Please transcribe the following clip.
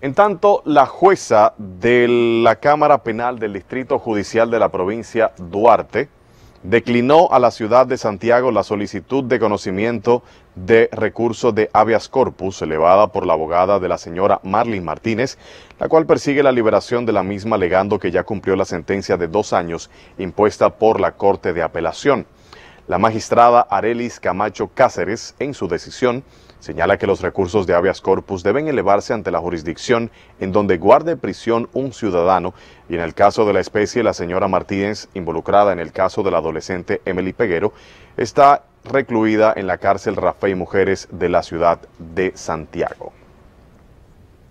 En tanto, la jueza de la Cámara Penal del Distrito Judicial de la provincia Duarte declinó a la ciudad de Santiago la solicitud de conocimiento de recursos de habeas corpus elevada por la abogada de la señora Marlene Martínez, la cual persigue la liberación de la misma alegando que ya cumplió la sentencia de dos años impuesta por la Corte de Apelación. La magistrada Arelis Camacho Cáceres, en su decisión, señala que los recursos de habeas corpus deben elevarse ante la jurisdicción en donde guarde prisión un ciudadano y en el caso de la especie la señora Martínez, involucrada en el caso del adolescente Emily Peguero, está recluida en la cárcel Rafael Mujeres de la ciudad de Santiago.